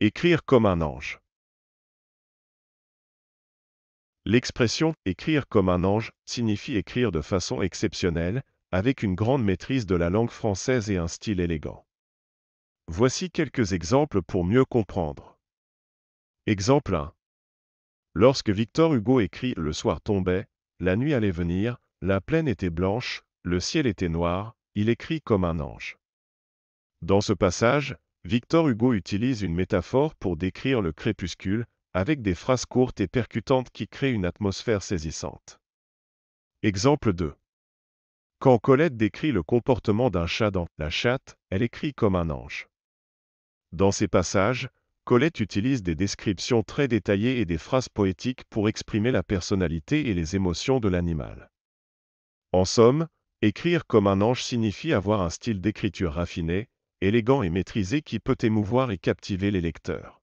Écrire comme un ange. L'expression écrire comme un ange signifie écrire de façon exceptionnelle, avec une grande maîtrise de la langue française et un style élégant. Voici quelques exemples pour mieux comprendre. Exemple 1. Lorsque Victor Hugo écrit Le soir tombait, la nuit allait venir, la plaine était blanche, le ciel était noir, il écrit comme un ange. Dans ce passage, Victor Hugo utilise une métaphore pour décrire le crépuscule, avec des phrases courtes et percutantes qui créent une atmosphère saisissante. Exemple 2. Quand Colette décrit le comportement d'un chat dans La chatte, elle écrit comme un ange. Dans ces passages, Colette utilise des descriptions très détaillées et des phrases poétiques pour exprimer la personnalité et les émotions de l'animal. En somme, écrire comme un ange signifie avoir un style d'écriture raffiné, élégant et maîtrisé qui peut émouvoir et captiver les lecteurs.